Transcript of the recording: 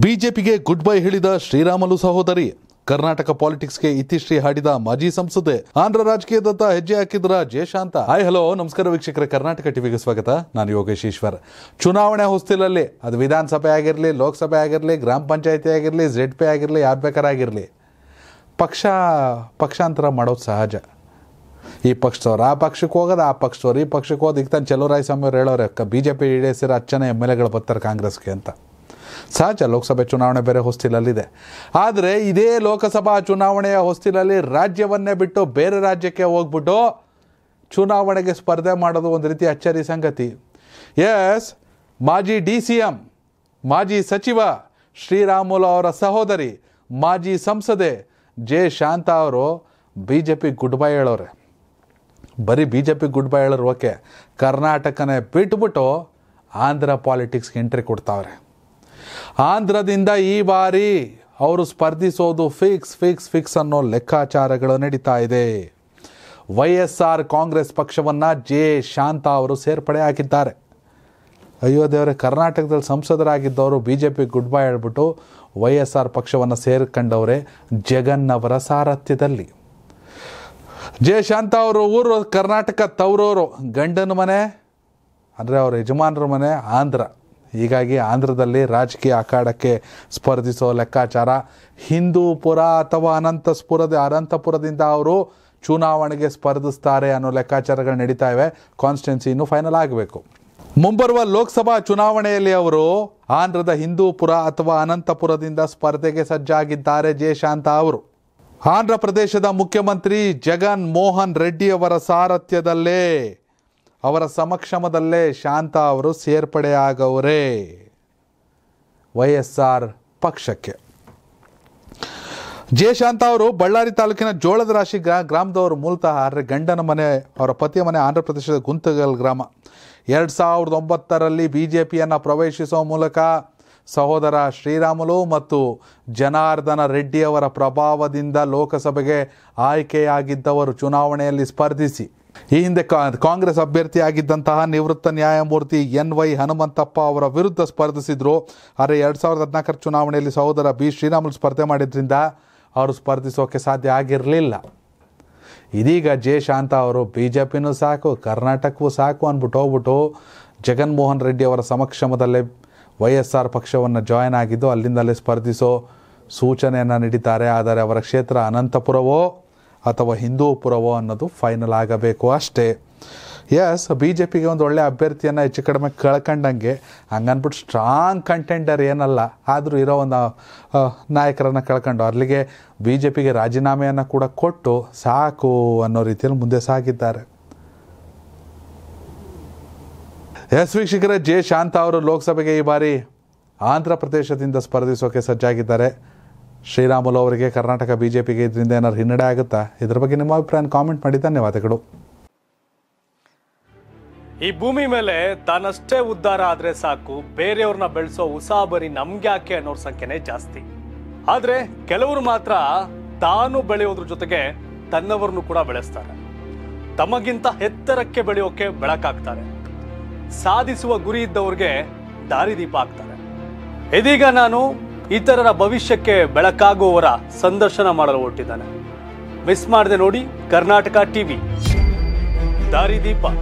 ಬಿಜೆಪಿಗೆ good bye ಹೇಳಿದ ಶ್ರೀರಾಮಲು ಸಹೋದರಿ ಕರ್ನಾಟಕ ಪಾಲಿಟಿಕ್ಸ್ಗೆ ಇತಿಶ್ರೀ ಹಾಡಿದ ಮಾಜಿ ಸಂಸದೆ ಆಂಧ್ರ ರಾಜಕೀಯದತ್ತ ಹೆಜ್ಜೆ ಹಾಕಿದ್ರ ಜಯಶಾಂತ ಹಾಯ್ ಹಲೋ ನಮಸ್ಕಾರ ವೀಕ್ಷಕರ ಕರ್ನಾಟಕ ಟಿವಿಗೆ ಸ್ವಾಗತ ನಾನು ಯೋಗೇಶ್ ಈಶ್ವರ್ ಚುನಾವಣೆ ಹೊಸ್ತಿಲಲ್ಲಿ ಅದು ವಿಧಾನಸಭೆ ಆಗಿರಲಿ ಲೋಕಸಭೆ ಆಗಿರಲಿ ಗ್ರಾಮ ಪಂಚಾಯತಿ ಆಗಿರಲಿ ಝೆಡ್ ಪಿ ಆಗಿರಲಿ ಯಾರು ಬೇಕಾರಾಗಿರಲಿ ಪಕ್ಷ ಪಕ್ಷಾಂತರ ಮಾಡೋದು ಸಹಜ ಈ ಪಕ್ಷದವ್ರು ಆ ಪಕ್ಷಕ್ಕೆ ಹೋಗೋದು ಆ ಪಕ್ಷದವ್ರು ಈ ಪಕ್ಷಕ್ಕೆ ಹೋದ ಈಗ ತಾನು ಚೆಲುವರಾಯ ಸ್ವಾಮಿ ಅವ್ರು ಹೇಳೋರು ಬಿ ಜೆ ಪಿ ಈಡೇರಿಸಿರೋ ಹತ್ತು ಎಮ್ ಎಲ್ ಎಗಳು ಬರ್ತಾರೆ ಕಾಂಗ್ರೆಸ್ಗೆ ಅಂತ ಸಹಜ ಲೋಕಸಭೆ ಚುನಾವಣೆ ಬೇರೆ ಹೊಸ್ತಿಲಲ್ಲಿದೆ ಆದರೆ ಇದೇ ಲೋಕಸಭಾ ಚುನಾವಣೆಯ ಹೊಸ್ತಿಲಲ್ಲಿ ರಾಜ್ಯವನ್ನೇ ಬಿಟ್ಟು ಬೇರೆ ರಾಜ್ಯಕ್ಕೆ ಹೋಗ್ಬಿಟ್ಟು ಚುನಾವಣೆಗೆ ಸ್ಪರ್ಧೆ ಮಾಡೋದು ಒಂದು ರೀತಿ ಅಚ್ಚರಿ ಸಂಗತಿ ಎಸ್ ಮಾಜಿ ಡಿ ಸಿ ಎಂ ಮಾಜಿ ಸಚಿವ ಶ್ರೀರಾಮುಲು ಅವರ ಸಹೋದರಿ ಮಾಜಿ ಸಂಸದೆ ಜೆ ಶಾಂತ ಅವರು B J P good bye ಹೇಳೋರೆ ಬರೀ B J P good bye ಹೇಳೋರು ಓಕೆ ಕರ್ನಾಟಕನೇ ಬಿಟ್ಬಿಟ್ಟು ಆಂಧ್ರ ಪಾಲಿಟಿಕ್ಸ್ಗೆ ಎಂಟ್ರಿ ಕೊಡ್ತಾವ್ರೆ ಆಂಧ್ರದಿಂದ ಈ ಬಾರಿ ಅವರು ಸ್ಪರ್ಧಿಸೋದು ಫಿಕ್ಸ್ ಫಿಕ್ಸ್ ಫಿಕ್ಸ್ ಅನ್ನೋ ಲೆಕ್ಕಾಚಾರಗಳು ನಡೀತಾ ಇದೆ ವೈ ಎಸ್ ಆರ್ ಕಾಂಗ್ರೆಸ್ ಪಕ್ಷವನ್ನು ಜೆ ಶಾಂತ ಅವರು ಸೇರ್ಪಡೆ ಹಾಕಿದ್ದಾರೆ ಅಯ್ಯೋ ದೇವರೇ ಕರ್ನಾಟಕದಲ್ಲಿ ಸಂಸದರಾಗಿದ್ದವರು B J P good bye ಹೇಳ್ಬಿಟ್ಟು ವೈ ಎಸ್ ಆರ್ ಪಕ್ಷವನ್ನು ಸೇರ್ಕೊಂಡವರೇ ಜಗನ್ ಅವರ ಸಾರಥ್ಯದಲ್ಲಿ ಶಾಂತ ಅವರು ಊರು ಕರ್ನಾಟಕ ತವರೂರು ಗಂಡನ ಮನೆ ಅಂದರೆ ಅವರ ಯಜಮಾನರ ಮನೆ ಆಂಧ್ರ ಹೀಗಾಗಿ ಆಂಧ್ರದಲ್ಲಿ ರಾಜಕೀಯ ಅಖಾಡಕ್ಕೆ ಸ್ಪರ್ಧಿಸೋ ಲೆಕ್ಕಾಚಾರ ಹಿಂದೂಪುರ ಅಥವಾ ಅನಂತಸ್ಪುರದ ಅನಂತಪುರದಿಂದ ಅವರು ಚುನಾವಣೆಗೆ ಸ್ಪರ್ಧಿಸ್ತಾರೆ ಅನ್ನೋ ಲೆಕ್ಕಾಚಾರಗಳು ನಡೀತಾ ಇವೆ ಕಾನ್ಸ್ಟೆನ್ಸಿ ಇನ್ನೂ ಫೈನಲ್ ಆಗಬೇಕು ಮುಂಬರುವ ಲೋಕಸಭಾ ಚುನಾವಣೆಯಲ್ಲಿ ಅವರು ಆಂಧ್ರದ ಹಿಂದೂಪುರ ಅಥವಾ ಅನಂತಪುರದಿಂದ ಸ್ಪರ್ಧೆಗೆ ಸಜ್ಜಾಗಿದ್ದಾರೆ ಜಯಶಾಂತ ಅವರು ಆಂಧ್ರ ಪ್ರದೇಶದ ಮುಖ್ಯಮಂತ್ರಿ ಜಗನ್ ಮೋಹನ್ ರೆಡ್ಡಿ ಅವರ ಸಾರಥ್ಯದಲ್ಲೇ ಅವರ ಸಮಕ್ಷಮದಲ್ಲೇ ಶಾಂತ ಅವರು ಸೇರ್ಪಡೆಯಾಗವರೇ ವೈಎಸ್ಆರ್ ಪಕ್ಷಕ್ಕೆ ಜೆ ಶಾಂತ ಅವರು ಬಳ್ಳಾರಿ ತಾಲೂಕಿನ ಜೋಳದ ರಾಶಿ ಗ್ರಾ ಗ್ರಾಮದವರು ಮೂಲತಃ ಆದರೆ ಗಂಡನ ಮನೆ ಅವರ ಪತಿಯ ಮನೆ ಆಂಧ್ರ ಪ್ರದೇಶದ ಗುಂತಗಲ್ ಗ್ರಾಮ ಎರಡು ಸಾವಿರದ ಒಂಬತ್ತರಲ್ಲಿ ಬಿ ಜೆ ಪಿಯನ್ನು ಪ್ರವೇಶಿಸುವ ಮೂಲಕ ಸಹೋದರ ಶ್ರೀರಾಮುಲು ಮತ್ತು ಜನಾರ್ದನ ರೆಡ್ಡಿಯವರ ಪ್ರಭಾವದಿಂದ ಲೋಕಸಭೆಗೆ ಆಯ್ಕೆಯಾಗಿದ್ದವರು ಚುನಾವಣೆಯಲ್ಲಿ ಸ್ಪರ್ಧಿಸಿ ಈ ಹಿಂದೆ ಕಾಂಗ್ರೆಸ್ ಅಭ್ಯರ್ಥಿಯಾಗಿದ್ದಂತಹ ನಿವೃತ್ತ ನ್ಯಾಯಮೂರ್ತಿ ಎನ್ ವೈ ಹನುಮಂತಪ್ಪ ಅವರ ವಿರುದ್ಧ ಸ್ಪರ್ಧಿಸಿದ್ರು ಆದರೆ ಎರಡು ಸಾವಿರದ ಹದಿನಾಲ್ಕರ ಚುನಾವಣೆಯಲ್ಲಿ ಸಹೋದರ ಬಿ ಶ್ರೀರಾಮುಲು ಸ್ಪರ್ಧೆ ಮಾಡಿದ್ರಿಂದ ಅವರು ಸ್ಪರ್ಧಿಸೋಕೆ ಸಾಧ್ಯ ಆಗಿರಲಿಲ್ಲ ಇದೀಗ ಜೆ ಶಾಂತ ಅವರು ಬಿ ಜೆ ಪಿನೂ ಸಾಕು ಕರ್ನಾಟಕವೂ ಸಾಕು ಅಂದ್ಬಿಟ್ಟು ಹೋಗ್ಬಿಟ್ಟು ಜಗನ್ಮೋಹನ್ ರೆಡ್ಡಿ ಅವರ ಸಮಕ್ಷಮದಲ್ಲೇ ವೈ ಎಸ್ ಆರ್ ಪಕ್ಷವನ್ನು ಜಾಯ್ನ್ ಆಗಿದ್ದು ಅಲ್ಲಿಂದಲೇ ಸ್ಪರ್ಧಿಸೋ ಸೂಚನೆಯನ್ನು ನೀಡಿದ್ದಾರೆ ಆದರೆ ಅವರ ಕ್ಷೇತ್ರ ಅನಂತಪುರವೋ ಅಥವಾ ಹಿಂದೂ ಪುರವೋ ಅನ್ನೋದು ಫೈನಲ್ ಆಗಬೇಕು ಅಷ್ಟೇ ಎಸ್ ಬಿ ಜೆ ಪಿಗೆ ಒಂದು ಒಳ್ಳೆ ಅಭ್ಯರ್ಥಿಯನ್ನು ಹೆಚ್ಚು ಕಡಿಮೆ ಕಳ್ಕೊಂಡಂಗೆ ಹಂಗನ್ಬಿಟ್ಟು ಸ್ಟ್ರಾಂಗ್ ಕಂಟೆಂಡರ್ ಏನಲ್ಲ ಆದರೂ ಇರೋ ಒಂದು ನಾಯಕರನ್ನು ಕಳ್ಕೊಂಡು ಅಲ್ಲಿಗೆ ಬಿ ಜೆ ಪಿಗೆ ರಾಜೀನಾಮೆಯನ್ನು ಕೂಡ ಕೊಟ್ಟು ಸಾಕು ಅನ್ನೋ ರೀತಿಯಲ್ಲಿ ಮುಂದೆ ಸಾಗಿದ್ದಾರೆ ಎಸ್ ವೀಕ್ಷಕರ ಜೆ ಶಾಂತ ಅವರು ಲೋಕಸಭೆಗೆ ಈ ಬಾರಿ ಆಂಧ್ರ ಪ್ರದೇಶದಿಂದ ಸ್ಪರ್ಧಿಸೋಕೆ ಸಜ್ಜಾಗಿದ್ದಾರೆ ಶ್ರೀರಾಮುಲು ಅವರಿಗೆ ಕರ್ನಾಟಕ ಬಿಜೆಪಿಗೆ ಇದರಿಂದ ಏನಾದ್ರು ಹಿನ್ನಡೆ ಆಗುತ್ತಾ ಇದ್ರ ಬಗ್ಗೆ ನಿಮ್ಮ ಅಭಿಪ್ರಾಯ ಕಾಮೆಂಟ್ ಮಾಡಿ ಧನ್ಯವಾದಗಳು ಈ ಭೂಮಿ ಮೇಲೆ ತಾನಷ್ಟೇ ಉದ್ಧಾರ ಆದ್ರೆ ಸಾಕು ಬೇರೆಯವ್ರನ್ನ ಬೆಳೆಸೋ ಉಸಾಬರಿ ನಮ್ಗೆ ಯಾಕೆ ಅನ್ನೋರ್ ಸಂಖ್ಯೆನೇ ಜಾಸ್ತಿ ಆದ್ರೆ ಕೆಲವರು ಮಾತ್ರ ತಾನು ಬೆಳೆಯೋದ್ರ ಜೊತೆಗೆ ತನ್ನವರನ್ನು ಕೂಡ ಬೆಳೆಸ್ತಾರೆ ತಮಗಿಂತ ಎತ್ತರಕ್ಕೆ ಬೆಳೆಯೋಕೆ ಬೆಳಕಾಗ್ತಾರೆ ಸಾಧಿಸುವ ಗುರಿ ಇದ್ದವ್ರಿಗೆ ದಾರಿದೀಪ ಆಗ್ತಾರೆ ಇದೀಗ ನಾನು ಇತರರ ಭವಿಷ್ಯಕ್ಕೆ ಬೆಳಕಾಗುವವರ ಸಂದರ್ಶನ ಮಾಡಲು ಹೊರಟಿದ್ದಾನೆ ಮಿಸ್ ಮಾಡದೆ ನೋಡಿ ಕರ್ನಾಟಕ ಟಿವಿ ದಾರಿದೀಪ